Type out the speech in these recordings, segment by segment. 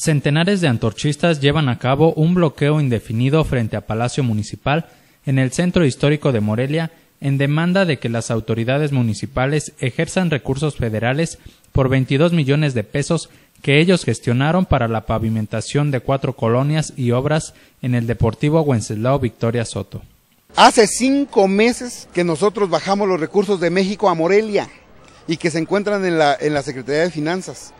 Centenares de antorchistas llevan a cabo un bloqueo indefinido frente a Palacio Municipal en el centro histórico de Morelia en demanda de que las autoridades municipales ejerzan recursos federales por 22 millones de pesos que ellos gestionaron para la pavimentación de cuatro colonias y obras en el Deportivo Wenceslao Victoria Soto. Hace cinco meses que nosotros bajamos los recursos de México a Morelia y que se encuentran en la, en la Secretaría de Finanzas.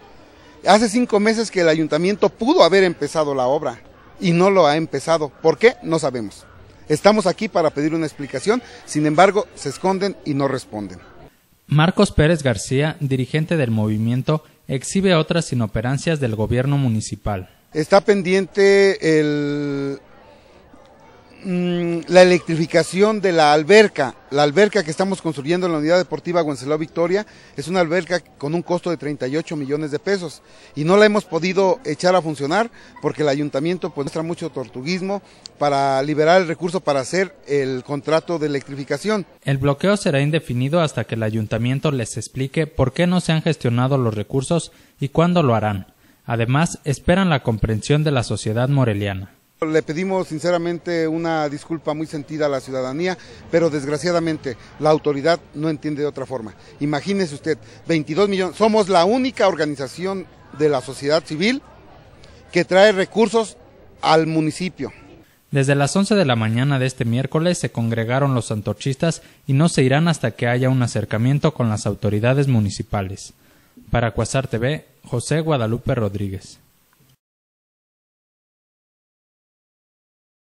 Hace cinco meses que el ayuntamiento pudo haber empezado la obra y no lo ha empezado. ¿Por qué? No sabemos. Estamos aquí para pedir una explicación, sin embargo, se esconden y no responden. Marcos Pérez García, dirigente del movimiento, exhibe otras inoperancias del gobierno municipal. Está pendiente el, Mm, la electrificación de la alberca. La alberca que estamos construyendo en la unidad deportiva Gonzalo Victoria es una alberca con un costo de 38 millones de pesos y no la hemos podido echar a funcionar porque el ayuntamiento pues, muestra mucho tortuguismo para liberar el recurso para hacer el contrato de electrificación. El bloqueo será indefinido hasta que el ayuntamiento les explique por qué no se han gestionado los recursos y cuándo lo harán. Además, esperan la comprensión de la sociedad moreliana. Le pedimos sinceramente una disculpa muy sentida a la ciudadanía, pero desgraciadamente la autoridad no entiende de otra forma. Imagínese usted, 22 millones, somos la única organización de la sociedad civil que trae recursos al municipio. Desde las 11 de la mañana de este miércoles se congregaron los antorchistas y no se irán hasta que haya un acercamiento con las autoridades municipales. Para Cuasar TV, José Guadalupe Rodríguez.